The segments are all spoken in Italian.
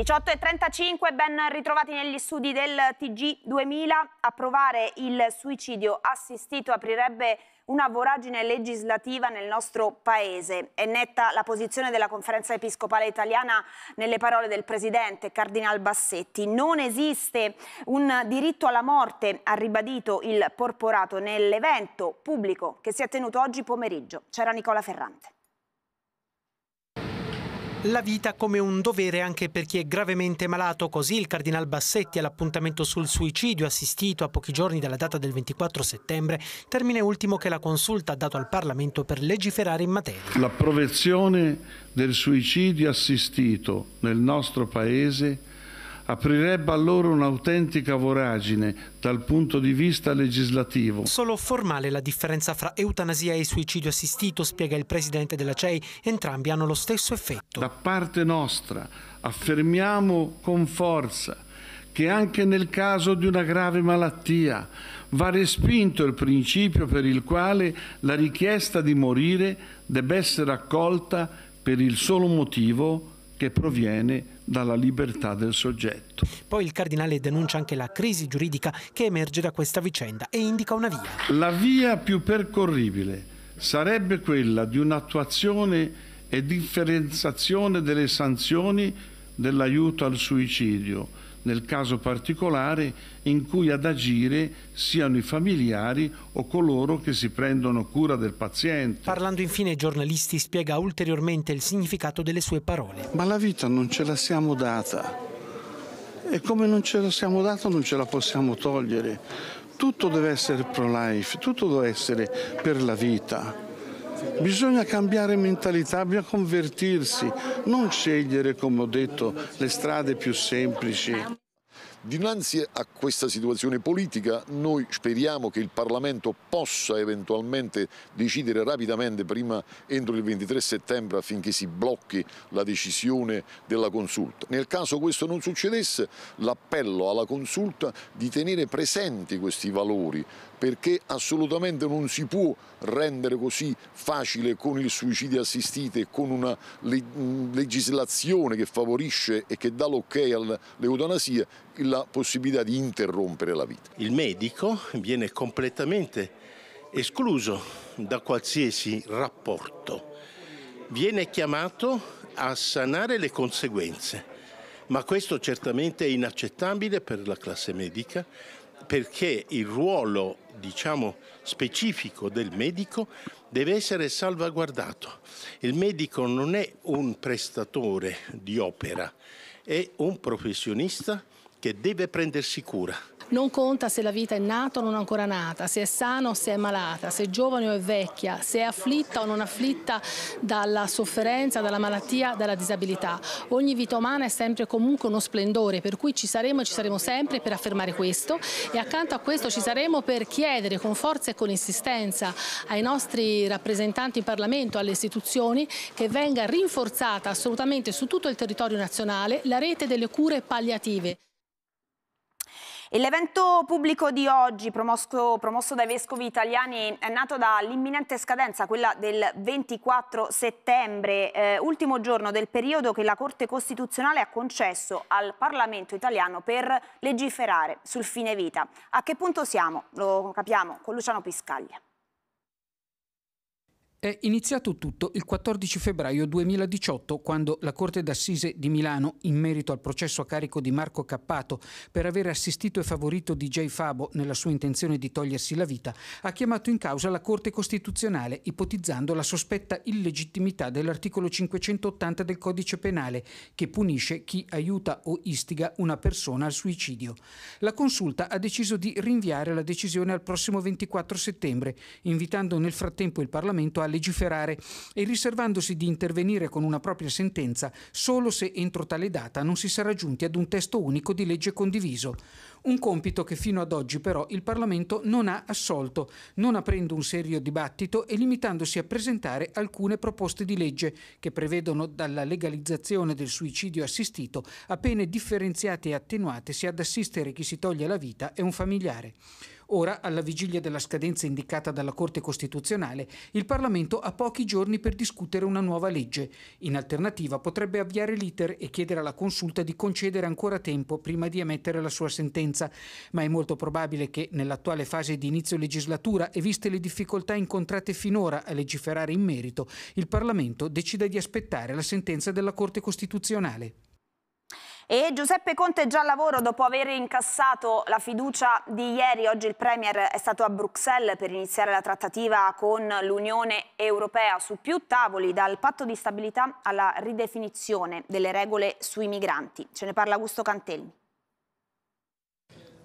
18 e 35, ben ritrovati negli studi del TG2000. Approvare il suicidio assistito aprirebbe una voragine legislativa nel nostro paese. È netta la posizione della conferenza episcopale italiana nelle parole del presidente Cardinal Bassetti. Non esiste un diritto alla morte, ha ribadito il porporato nell'evento pubblico che si è tenuto oggi pomeriggio. C'era Nicola Ferrante. La vita come un dovere anche per chi è gravemente malato, così il Cardinal Bassetti all'appuntamento sul suicidio assistito a pochi giorni dalla data del 24 settembre, termine ultimo che la consulta ha dato al Parlamento per legiferare in materia. L'approvazione del suicidio assistito nel nostro Paese aprirebbe allora un'autentica voragine dal punto di vista legislativo. Solo formale la differenza fra eutanasia e suicidio assistito, spiega il presidente della CEI, entrambi hanno lo stesso effetto. Da parte nostra affermiamo con forza che anche nel caso di una grave malattia va respinto il principio per il quale la richiesta di morire debba essere accolta per il solo motivo che proviene dalla libertà del soggetto. Poi il cardinale denuncia anche la crisi giuridica che emerge da questa vicenda e indica una via. La via più percorribile sarebbe quella di un'attuazione e differenziazione delle sanzioni dell'aiuto al suicidio nel caso particolare in cui ad agire siano i familiari o coloro che si prendono cura del paziente. Parlando infine ai giornalisti spiega ulteriormente il significato delle sue parole. Ma la vita non ce la siamo data e come non ce la siamo data non ce la possiamo togliere. Tutto deve essere pro-life, tutto deve essere per la vita. Bisogna cambiare mentalità, bisogna convertirsi, non scegliere, come ho detto, le strade più semplici. Dinanzi a questa situazione politica noi speriamo che il Parlamento possa eventualmente decidere rapidamente prima entro il 23 settembre affinché si blocchi la decisione della consulta. Nel caso questo non succedesse l'appello alla consulta di tenere presenti questi valori perché assolutamente non si può rendere così facile con il suicidio assistito e con una legislazione che favorisce e che dà l'ok all'eutanasia la possibilità di interrompere la vita. Il medico viene completamente escluso da qualsiasi rapporto, viene chiamato a sanare le conseguenze, ma questo certamente è inaccettabile per la classe medica, perché il ruolo diciamo, specifico del medico deve essere salvaguardato. Il medico non è un prestatore di opera, è un professionista che deve prendersi cura. Non conta se la vita è nata o non ancora nata, se è sana o se è malata, se è giovane o è vecchia, se è afflitta o non afflitta dalla sofferenza, dalla malattia, dalla disabilità. Ogni vita umana è sempre comunque uno splendore, per cui ci saremo e ci saremo sempre per affermare questo e accanto a questo ci saremo per chiedere con forza e con insistenza ai nostri rappresentanti in Parlamento, alle istituzioni, che venga rinforzata assolutamente su tutto il territorio nazionale la rete delle cure palliative. E l'evento pubblico di oggi, promosso, promosso dai vescovi italiani, è nato dall'imminente scadenza, quella del 24 settembre, eh, ultimo giorno del periodo che la Corte Costituzionale ha concesso al Parlamento italiano per legiferare sul fine vita. A che punto siamo? Lo capiamo con Luciano Piscaglia. È iniziato tutto il 14 febbraio 2018, quando la Corte d'Assise di Milano, in merito al processo a carico di Marco Cappato per aver assistito e favorito DJ Fabo nella sua intenzione di togliersi la vita, ha chiamato in causa la Corte Costituzionale, ipotizzando la sospetta illegittimità dell'articolo 580 del Codice Penale, che punisce chi aiuta o istiga una persona al suicidio. La consulta ha deciso di rinviare la decisione al prossimo 24 settembre, invitando nel frattempo il Parlamento a legiferare e riservandosi di intervenire con una propria sentenza solo se entro tale data non si sarà giunti ad un testo unico di legge condiviso. Un compito che fino ad oggi però il Parlamento non ha assolto, non aprendo un serio dibattito e limitandosi a presentare alcune proposte di legge che prevedono dalla legalizzazione del suicidio assistito a pene differenziate e attenuate sia ad assistere chi si toglie la vita e un familiare. Ora, alla vigilia della scadenza indicata dalla Corte Costituzionale, il Parlamento ha pochi giorni per discutere una nuova legge. In alternativa potrebbe avviare l'iter e chiedere alla Consulta di concedere ancora tempo prima di emettere la sua sentenza, ma è molto probabile che nell'attuale fase di inizio legislatura e viste le difficoltà incontrate finora a legiferare in merito, il Parlamento decida di aspettare la sentenza della Corte Costituzionale. E Giuseppe Conte è già al lavoro dopo aver incassato la fiducia di ieri. Oggi il Premier è stato a Bruxelles per iniziare la trattativa con l'Unione Europea su più tavoli, dal patto di stabilità alla ridefinizione delle regole sui migranti. Ce ne parla Augusto Cantelmi.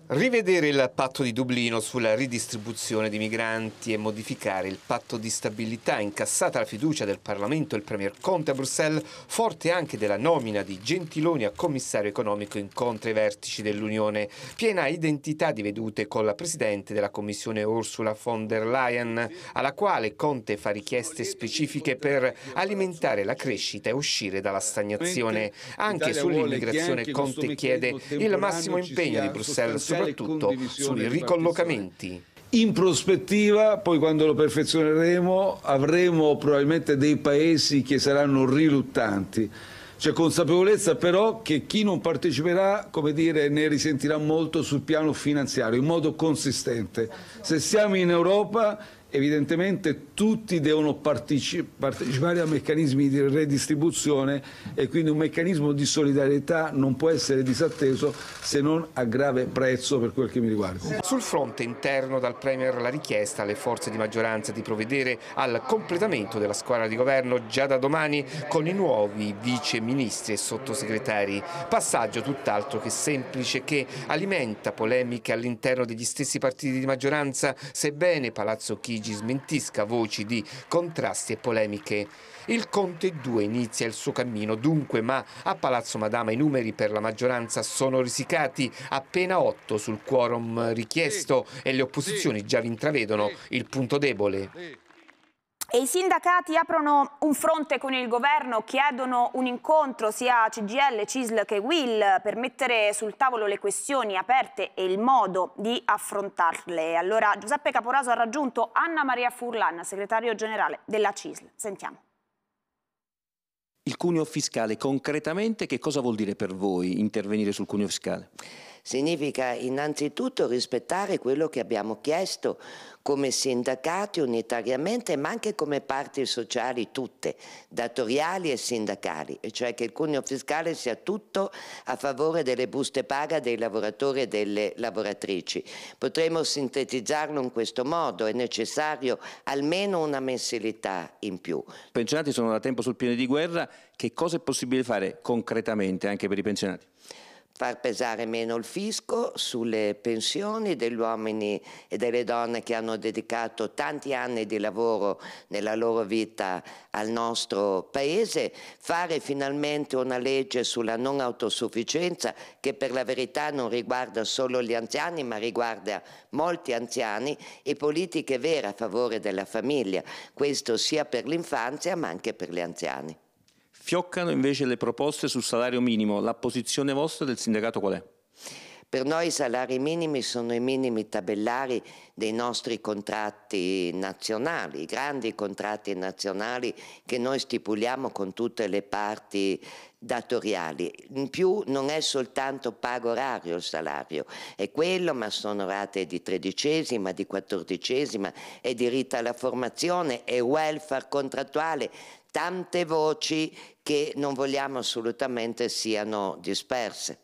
Rivedere il patto di Dublino sulla ridistribuzione di migranti e modificare il patto di stabilità, incassata la fiducia del Parlamento e il Premier Conte a Bruxelles, forte anche della nomina di Gentiloni a commissario economico incontra i vertici dell'Unione, piena identità di vedute con la Presidente della Commissione Ursula von der Leyen, alla quale Conte fa richieste specifiche per alimentare la crescita e uscire dalla stagnazione. Anche sull'immigrazione Conte chiede il massimo impegno di Bruxelles soprattutto sui ricollocamenti. In prospettiva, poi quando lo perfezioneremo, avremo probabilmente dei paesi che saranno riluttanti. C'è consapevolezza però che chi non parteciperà come dire, ne risentirà molto sul piano finanziario in modo consistente. Se siamo in Europa evidentemente tutti devono partecipare a meccanismi di redistribuzione e quindi un meccanismo di solidarietà non può essere disatteso se non a grave prezzo per quel che mi riguarda. Sul fronte interno dal Premier la richiesta alle forze di maggioranza di provvedere al completamento della squadra di governo già da domani con i nuovi vice ministri e sottosegretari. Passaggio tutt'altro che semplice che alimenta polemiche all'interno degli stessi partiti di maggioranza sebbene Palazzo Chigi Parigi smentisca voci di contrasti e polemiche. Il Conte 2 inizia il suo cammino dunque, ma a Palazzo Madama i numeri per la maggioranza sono risicati, appena 8 sul quorum richiesto e le opposizioni già vi intravedono il punto debole. E I sindacati aprono un fronte con il governo, chiedono un incontro sia CGL, CISL che WIL per mettere sul tavolo le questioni aperte e il modo di affrontarle. Allora Giuseppe Caporaso ha raggiunto Anna Maria Furlan, segretario generale della CISL. Sentiamo. Il cuneo fiscale, concretamente che cosa vuol dire per voi intervenire sul cuneo fiscale? Significa innanzitutto rispettare quello che abbiamo chiesto come sindacati unitariamente ma anche come parti sociali tutte, datoriali e sindacali, e cioè che il cuneo fiscale sia tutto a favore delle buste paga dei lavoratori e delle lavoratrici. Potremmo sintetizzarlo in questo modo, è necessario almeno una mensilità in più. I pensionati sono da tempo sul piede di guerra, che cosa è possibile fare concretamente anche per i pensionati? far pesare meno il fisco sulle pensioni degli uomini e delle donne che hanno dedicato tanti anni di lavoro nella loro vita al nostro paese, fare finalmente una legge sulla non autosufficienza che per la verità non riguarda solo gli anziani ma riguarda molti anziani e politiche vere a favore della famiglia, questo sia per l'infanzia ma anche per gli anziani. Fioccano invece le proposte sul salario minimo. La posizione vostra del sindacato qual è? Per noi i salari minimi sono i minimi tabellari dei nostri contratti nazionali, i grandi contratti nazionali che noi stipuliamo con tutte le parti datoriali. In più non è soltanto pago orario il salario, è quello, ma sono rate di tredicesima, di quattordicesima, è diritto alla formazione, è welfare contrattuale tante voci che non vogliamo assolutamente siano disperse.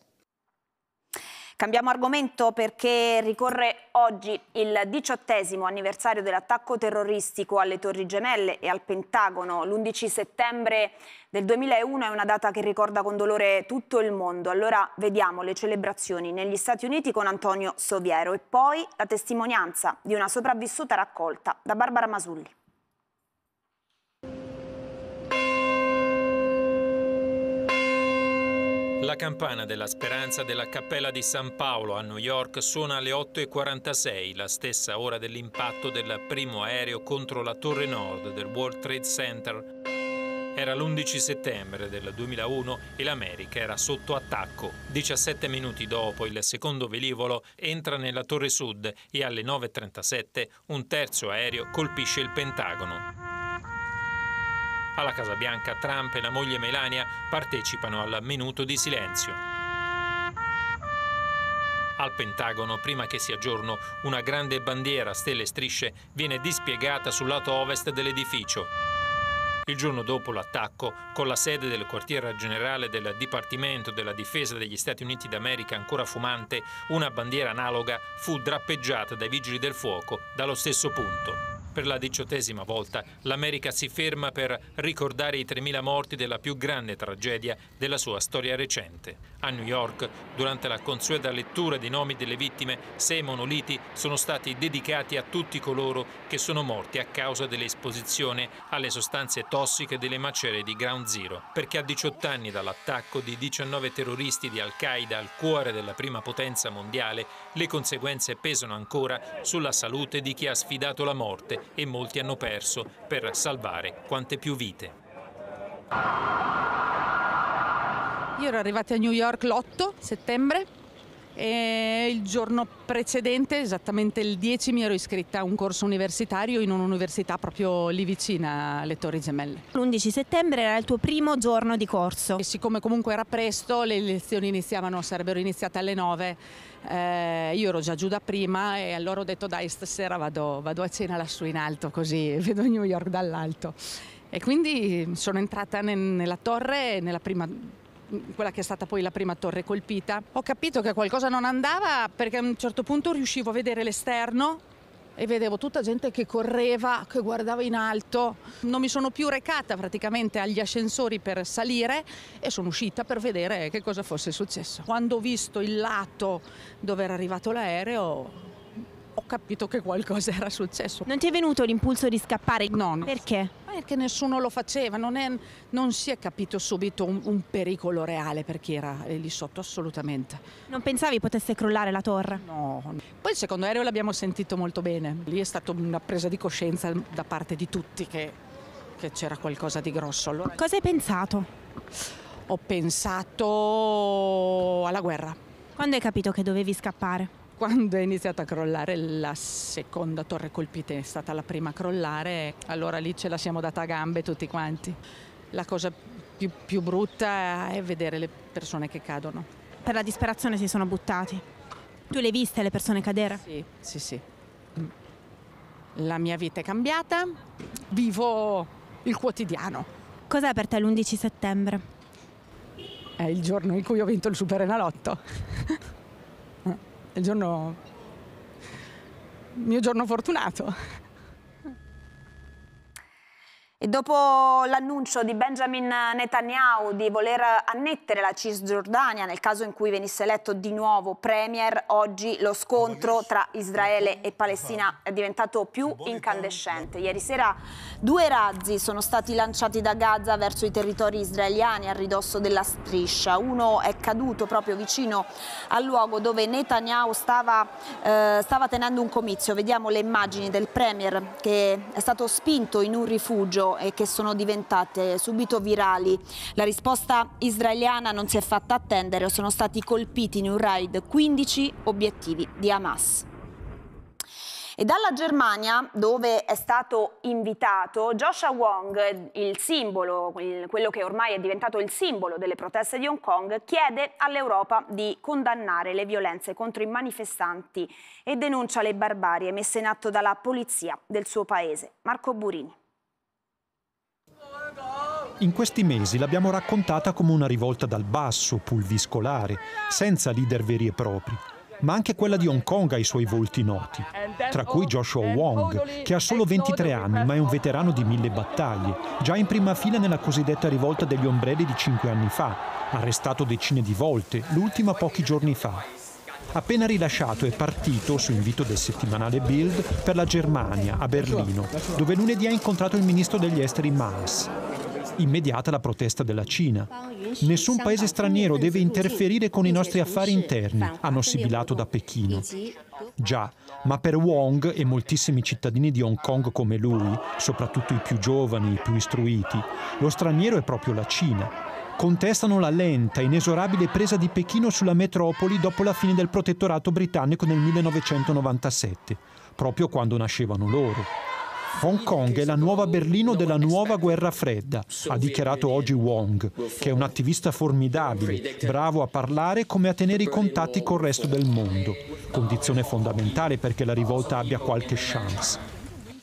Cambiamo argomento perché ricorre oggi il diciottesimo anniversario dell'attacco terroristico alle Torri Gemelle e al Pentagono. L'11 settembre del 2001 è una data che ricorda con dolore tutto il mondo. Allora vediamo le celebrazioni negli Stati Uniti con Antonio Soviero e poi la testimonianza di una sopravvissuta raccolta da Barbara Masulli. La campana della speranza della Cappella di San Paolo a New York suona alle 8.46, la stessa ora dell'impatto del primo aereo contro la torre nord del World Trade Center. Era l'11 settembre del 2001 e l'America era sotto attacco. 17 minuti dopo il secondo velivolo entra nella torre sud e alle 9.37 un terzo aereo colpisce il Pentagono. Alla Casa Bianca Trump e la moglie Melania partecipano al minuto di silenzio. Al Pentagono, prima che sia giorno, una grande bandiera, a stelle e strisce, viene dispiegata sul lato ovest dell'edificio. Il giorno dopo l'attacco, con la sede del quartier generale del Dipartimento della Difesa degli Stati Uniti d'America ancora fumante, una bandiera analoga fu drappeggiata dai vigili del fuoco dallo stesso punto. Per la diciottesima volta l'America si ferma per ricordare i 3.000 morti della più grande tragedia della sua storia recente. A New York, durante la consueta lettura dei nomi delle vittime, sei monoliti sono stati dedicati a tutti coloro che sono morti a causa dell'esposizione alle sostanze tossiche delle macerie di Ground Zero, perché a 18 anni dall'attacco di 19 terroristi di Al-Qaeda al cuore della prima potenza mondiale, le conseguenze pesano ancora sulla salute di chi ha sfidato la morte e molti hanno perso per salvare quante più vite. Io ero arrivata a New York l'8 settembre e il giorno precedente, esattamente il 10, mi ero iscritta a un corso universitario in un'università proprio lì vicina alle Torri Gemelle. L'11 settembre era il tuo primo giorno di corso. E siccome comunque era presto, le lezioni iniziavano, sarebbero iniziate alle 9, eh, io ero già giù da prima e allora ho detto dai stasera vado, vado a cena lassù in alto così vedo New York dall'alto. E quindi sono entrata nella torre nella prima quella che è stata poi la prima torre colpita, ho capito che qualcosa non andava perché a un certo punto riuscivo a vedere l'esterno e vedevo tutta gente che correva, che guardava in alto. Non mi sono più recata praticamente agli ascensori per salire e sono uscita per vedere che cosa fosse successo. Quando ho visto il lato dove era arrivato l'aereo, ho capito che qualcosa era successo. Non ti è venuto l'impulso di scappare? No, no. Perché? Perché nessuno lo faceva, non, è, non si è capito subito un, un, pericolo reale per chi era eh, lì sotto, assolutamente. Non pensavi potesse crollare la torre? No. Poi il secondo aereo l'abbiamo sentito molto bene. Lì è stata una presa di coscienza da parte di tutti che, che c'era qualcosa di grosso. Allora... Cosa hai pensato? Ho pensato alla guerra. Quando hai capito che dovevi scappare? quando è iniziata a crollare la seconda torre colpita, è stata la prima a crollare, allora lì ce la siamo data a gambe tutti quanti. La cosa più, più brutta è vedere le persone che cadono. Per la disperazione si sono buttati. Tu le hai viste le persone cadere? Sì, sì, sì. La mia vita è cambiata, vivo il quotidiano. Cos'è per te l'11 settembre? È il giorno in cui ho vinto il Super Superenalotto il giorno, il mio giorno fortunato. E dopo l'annuncio di Benjamin Netanyahu di voler annettere la Cisgiordania nel caso in cui venisse eletto di nuovo premier, oggi lo scontro tra Israele e Palestina è diventato più incandescente. Ieri sera due razzi sono stati lanciati da Gaza verso i territori israeliani a ridosso della striscia. Uno è caduto proprio vicino al luogo dove Netanyahu stava, eh, stava tenendo un comizio. Vediamo le immagini del premier che è stato spinto in un rifugio e che sono diventate subito virali. La risposta israeliana non si è fatta attendere, sono stati colpiti in un raid 15 obiettivi di Hamas. E dalla Germania, dove è stato invitato, Joshua Wong, il simbolo, quello che ormai è diventato il simbolo delle proteste di Hong Kong, chiede all'Europa di condannare le violenze contro i manifestanti e denuncia le barbarie messe in atto dalla polizia del suo paese. Marco Burini. In questi mesi l'abbiamo raccontata come una rivolta dal basso, pulviscolare, senza leader veri e propri, ma anche quella di Hong Kong ha i suoi volti noti, tra cui Joshua Wong, che ha solo 23 anni ma è un veterano di mille battaglie, già in prima fila nella cosiddetta rivolta degli ombrelli di cinque anni fa, arrestato decine di volte, l'ultima pochi giorni fa. Appena rilasciato è partito, su invito del settimanale Bild, per la Germania, a Berlino, dove lunedì ha incontrato il ministro degli esteri Maas immediata la protesta della Cina. Nessun paese straniero deve interferire con i nostri affari interni, hanno sibilato da Pechino. Già, ma per Wong e moltissimi cittadini di Hong Kong come lui, soprattutto i più giovani, i più istruiti, lo straniero è proprio la Cina. Contestano la lenta, inesorabile presa di Pechino sulla metropoli dopo la fine del protettorato britannico nel 1997, proprio quando nascevano loro. Hong Kong è la nuova Berlino della nuova guerra fredda, ha dichiarato oggi Wong, che è un attivista formidabile, bravo a parlare come a tenere i contatti col resto del mondo, condizione fondamentale perché la rivolta abbia qualche chance.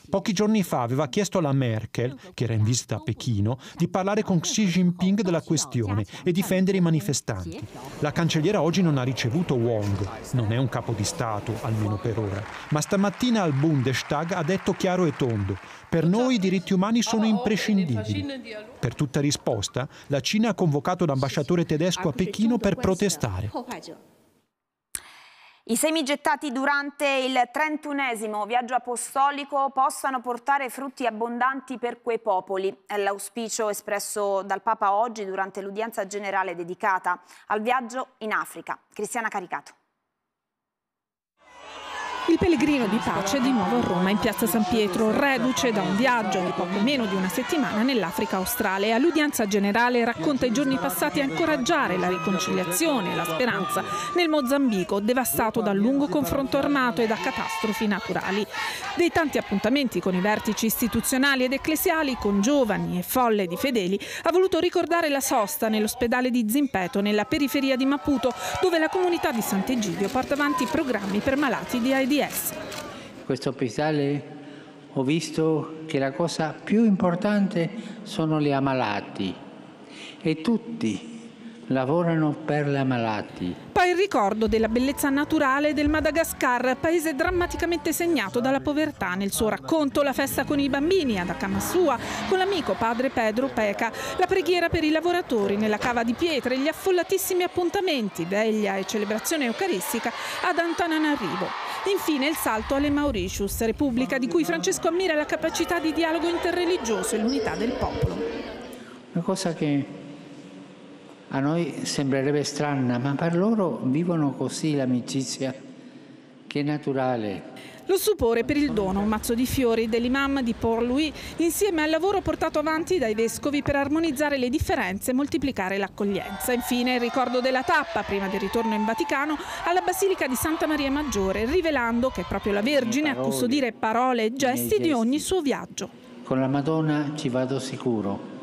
Pochi giorni fa aveva chiesto alla Merkel, che era in visita a Pechino, di parlare con Xi Jinping della questione e difendere i manifestanti. La cancelliera oggi non ha ricevuto Wong, non è un capo di Stato, almeno per ora, ma stamattina al Bundestag ha detto chiaro e tondo, per noi i diritti umani sono imprescindibili. Per tutta risposta, la Cina ha convocato l'ambasciatore tedesco a Pechino per protestare. I semi gettati durante il trentunesimo viaggio apostolico possano portare frutti abbondanti per quei popoli. È l'auspicio espresso dal Papa oggi durante l'udienza generale dedicata al viaggio in Africa. Cristiana Caricato. Il pellegrino di pace è di nuovo a Roma, in piazza San Pietro, reduce da un viaggio di poco meno di una settimana nell'Africa australe. All'udienza generale racconta i giorni passati a incoraggiare la riconciliazione e la speranza nel Mozambico, devastato dal lungo confronto armato e da catastrofi naturali. Dei tanti appuntamenti con i vertici istituzionali ed ecclesiali, con giovani e folle di fedeli, ha voluto ricordare la sosta nell'ospedale di Zimpeto, nella periferia di Maputo, dove la comunità di Sant'Egidio porta avanti programmi per malati di AIDS CDS. In questo ospedale ho visto che la cosa più importante sono gli ammalati e tutti lavorano per la malati. Poi il ricordo della bellezza naturale del Madagascar, paese drammaticamente segnato dalla povertà. Nel suo racconto la festa con i bambini ad Akamasua, con l'amico padre Pedro Peca, la preghiera per i lavoratori nella cava di pietre, gli affollatissimi appuntamenti, veglia e celebrazione eucaristica ad Antananarivo. Infine il salto alle Mauritius, repubblica di cui Francesco ammira la capacità di dialogo interreligioso e l'unità del popolo. Una cosa che a noi sembrerebbe strana, ma per loro vivono così l'amicizia, che è naturale. Lo stupore per il dono, un mazzo di fiori dell'imam di Port Louis, insieme al lavoro portato avanti dai vescovi per armonizzare le differenze e moltiplicare l'accoglienza. Infine il ricordo della tappa, prima del ritorno in Vaticano, alla Basilica di Santa Maria Maggiore, rivelando che è proprio la Vergine a custodire parole e gesti di ogni suo viaggio. Con la Madonna ci vado sicuro.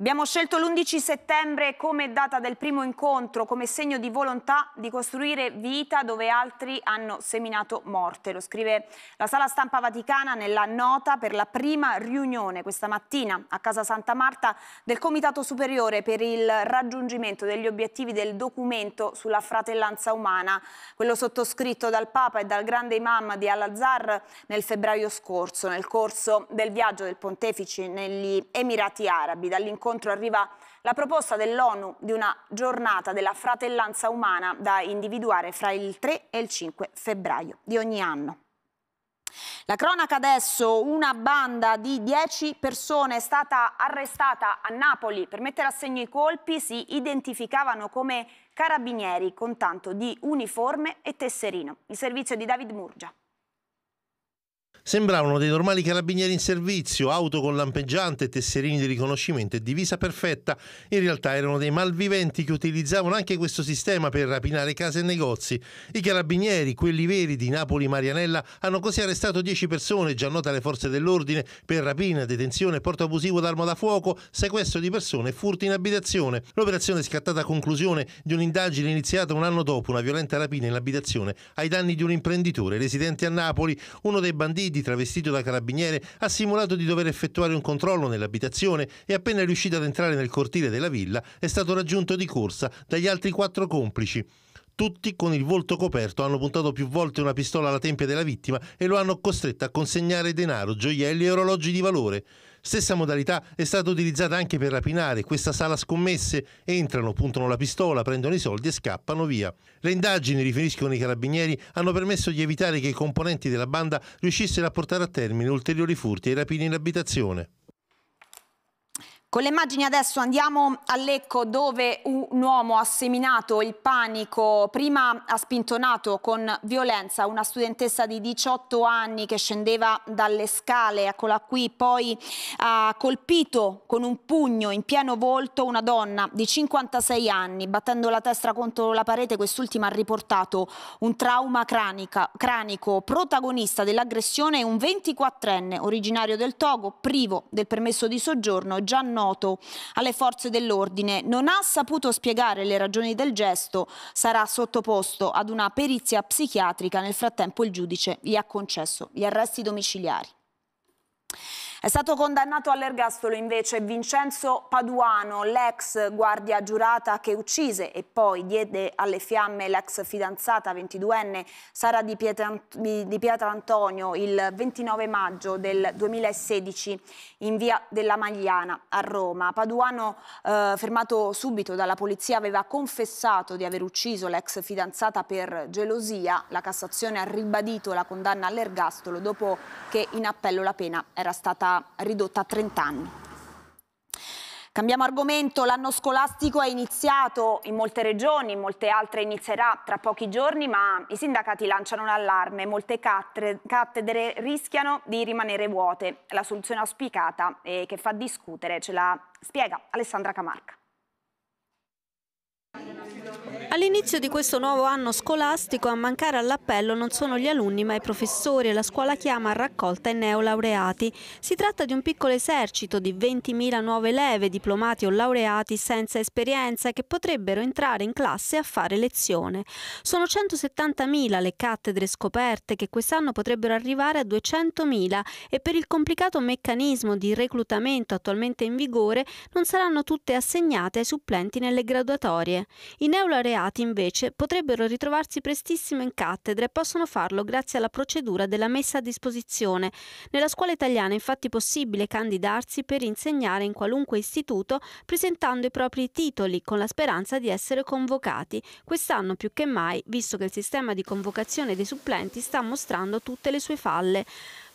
Abbiamo scelto l'11 settembre come data del primo incontro, come segno di volontà di costruire vita dove altri hanno seminato morte. Lo scrive la Sala Stampa Vaticana nella nota per la prima riunione questa mattina a Casa Santa Marta del Comitato Superiore per il raggiungimento degli obiettivi del documento sulla fratellanza umana, quello sottoscritto dal Papa e dal grande imam di Al-Azhar nel febbraio scorso, nel corso del viaggio del pontefice negli Emirati Arabi, dall'incontro incontro arriva la proposta dell'ONU di una giornata della fratellanza umana da individuare fra il 3 e il 5 febbraio di ogni anno. La cronaca adesso, una banda di 10 persone è stata arrestata a Napoli. Per mettere a segno i colpi si identificavano come carabinieri con tanto di uniforme e tesserino. Il servizio di David Murgia. Sembravano dei normali carabinieri in servizio, auto con lampeggiante, tesserini di riconoscimento e divisa perfetta. In realtà erano dei malviventi che utilizzavano anche questo sistema per rapinare case e negozi. I carabinieri, quelli veri di Napoli Marianella, hanno così arrestato 10 persone, già note alle forze dell'ordine, per rapina, detenzione, porto abusivo d'arma da fuoco, sequestro di persone e furti in abitazione. L'operazione è scattata a conclusione di un'indagine iniziata un anno dopo una violenta rapina in abitazione ai danni di un imprenditore residente a Napoli, uno dei banditi Guidi, travestito da carabiniere, ha simulato di dover effettuare un controllo nell'abitazione e appena riuscito ad entrare nel cortile della villa è stato raggiunto di corsa dagli altri quattro complici. Tutti, con il volto coperto, hanno puntato più volte una pistola alla tempia della vittima e lo hanno costretto a consegnare denaro, gioielli e orologi di valore. Stessa modalità è stata utilizzata anche per rapinare questa sala scommesse. Entrano, puntano la pistola, prendono i soldi e scappano via. Le indagini, riferiscono i carabinieri, hanno permesso di evitare che i componenti della banda riuscissero a portare a termine ulteriori furti e rapini in abitazione. Con le immagini adesso andiamo a Lecco dove un uomo ha seminato il panico, prima ha spintonato con violenza una studentessa di 18 anni che scendeva dalle scale, eccola qui, poi ha colpito con un pugno in pieno volto una donna di 56 anni, battendo la testa contro la parete, quest'ultima ha riportato un trauma cranica, cranico, protagonista dell'aggressione è un 24enne originario del Togo, privo del permesso di soggiorno, già non noto alle forze dell'ordine, non ha saputo spiegare le ragioni del gesto, sarà sottoposto ad una perizia psichiatrica. Nel frattempo il giudice gli ha concesso gli arresti domiciliari. È stato condannato all'ergastolo invece Vincenzo Paduano, l'ex guardia giurata che uccise e poi diede alle fiamme l'ex fidanzata 22enne Sara di, Pietra, di Pietraantonio il 29 maggio del 2016 in via della Magliana a Roma. Paduano, eh, fermato subito dalla polizia, aveva confessato di aver ucciso l'ex fidanzata per gelosia. La Cassazione ha ribadito la condanna all'ergastolo dopo che in appello la pena era stata ridotta a 30 anni. Cambiamo argomento, l'anno scolastico è iniziato in molte regioni, in molte altre inizierà tra pochi giorni, ma i sindacati lanciano un allarme, molte cattedre rischiano di rimanere vuote. La soluzione auspicata e che fa discutere ce la spiega Alessandra Camarca. All'inizio di questo nuovo anno scolastico a mancare all'appello non sono gli alunni ma i professori e la scuola chiama a raccolta i neolaureati. Si tratta di un piccolo esercito di 20.000 nuove leve, diplomati o laureati senza esperienza che potrebbero entrare in classe a fare lezione. Sono 170.000 le cattedre scoperte che quest'anno potrebbero arrivare a 200.000 e per il complicato meccanismo di reclutamento attualmente in vigore non saranno tutte assegnate ai supplenti nelle graduatorie materie. I neolaureati invece potrebbero ritrovarsi prestissimo in cattedra e possono farlo grazie alla procedura della messa a disposizione. Nella scuola italiana è infatti possibile candidarsi per insegnare in qualunque istituto presentando i propri titoli con la speranza di essere convocati, quest'anno più che mai visto che il sistema di convocazione dei supplenti sta mostrando tutte le sue falle.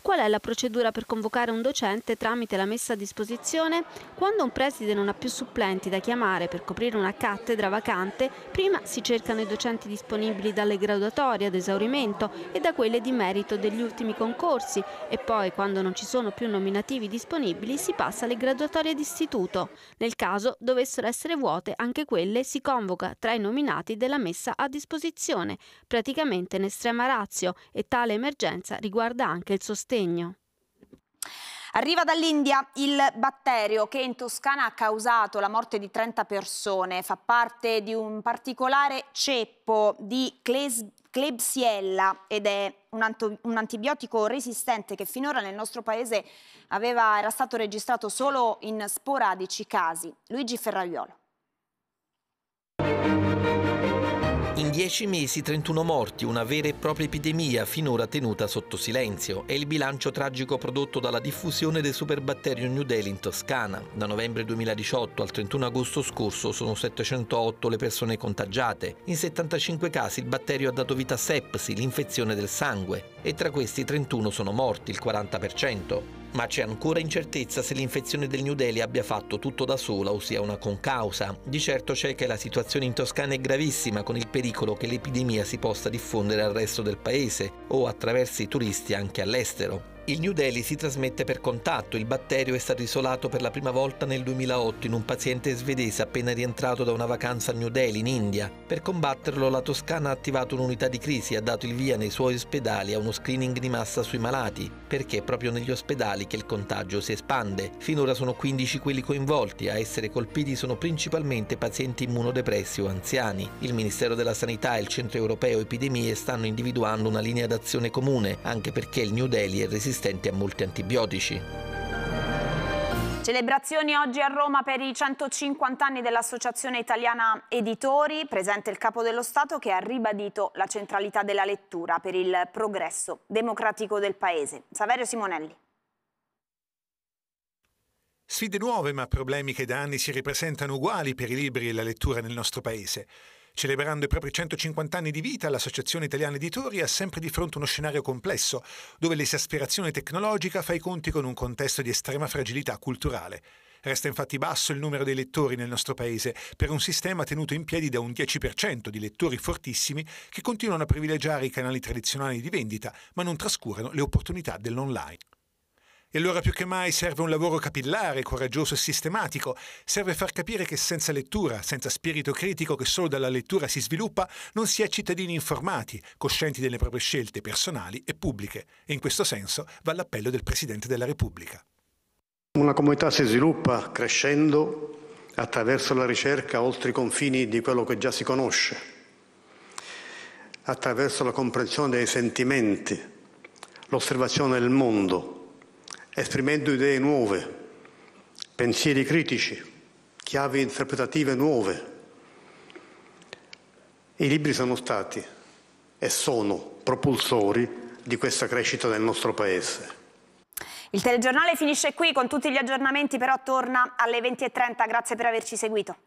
Qual è la procedura per convocare un docente tramite la messa a disposizione? Quando un preside non ha più supplenti da chiamare per coprire una cattedra vacante, prima si cercano i docenti disponibili dalle graduatorie ad esaurimento e da quelle di merito degli ultimi concorsi e poi, quando non ci sono più nominativi disponibili, si passa alle graduatorie d'istituto. Nel caso dovessero essere vuote anche quelle, si convoca tra i nominati della messa a disposizione, praticamente in estrema razio, e tale emergenza riguarda anche il sostegno sostegno. Arriva dall'India il batterio che in Toscana ha causato la morte di 30 persone, fa parte di un particolare ceppo di cles- Klebsiella ed è un, anto- un, antibiotico resistente che finora nel nostro paese aveva, era stato registrato solo in sporadici casi. Luigi Ferragliolo. In dieci mesi 31 morti, una vera e propria epidemia finora tenuta sotto silenzio. È il bilancio tragico prodotto dalla diffusione del superbatterio New Delhi in Toscana. Da novembre 2018 al 31 agosto scorso sono 708 le persone contagiate. In 75 casi il batterio ha dato vita a sepsi, l'infezione del sangue, e tra questi 31 sono morti, il 40% ma c'è ancora incertezza se l'infezione del New Delhi abbia fatto tutto da sola o sia una concausa. Di certo c'è che la situazione in Toscana è gravissima con il pericolo che l'epidemia si possa diffondere al resto del paese o attraverso i turisti anche all'estero. Il New Delhi si trasmette per contatto, il batterio è stato isolato per la prima volta nel 2008 in un paziente svedese appena rientrato da una vacanza a New Delhi in India. Per combatterlo la Toscana ha attivato un'unità di crisi e ha dato il via nei suoi ospedali a uno screening di massa sui malati, perché è proprio negli ospedali che il contagio si espande. Finora sono 15 quelli coinvolti, a essere colpiti sono principalmente pazienti immunodepressi o anziani. Il Ministero della Sanità e il Centro Europeo Epidemie stanno individuando una linea d'azione comune, anche perché il New Delhi è resistente resistenti a molti antibiotici. Celebrazioni oggi a Roma per i 150 anni dell'Associazione Italiana Editori, presente il Capo dello Stato che ha ribadito la centralità della lettura per il progresso democratico del Paese. Saverio Simonelli. Sfide nuove ma problemi che da anni si ripresentano uguali per i libri e la lettura nel nostro Paese. Celebrando i propri 150 anni di vita, l'Associazione Italiana Editori ha sempre di fronte uno scenario complesso, dove l'esasperazione tecnologica fa i conti con un contesto di estrema fragilità culturale. Resta infatti basso il numero dei lettori nel nostro paese, per un sistema tenuto in piedi da un 10% di lettori fortissimi che continuano a privilegiare i canali tradizionali di vendita, ma non trascurano le opportunità dell'online. E allora più che mai serve un lavoro capillare, coraggioso e sistematico. Serve far capire che senza lettura, senza spirito critico che solo dalla lettura si sviluppa, non si è cittadini informati, coscienti delle proprie scelte personali e pubbliche. E in questo senso va l'appello del Presidente della Repubblica. Una comunità si sviluppa crescendo attraverso la ricerca oltre i confini di quello che già si conosce, attraverso la comprensione dei sentimenti, l'osservazione del mondo esprimendo idee nuove, pensieri critici, chiavi interpretative nuove. I libri sono stati e sono propulsori di questa crescita del nostro Paese. Il telegiornale finisce qui, con tutti gli aggiornamenti però torna alle 20.30. Grazie per averci seguito.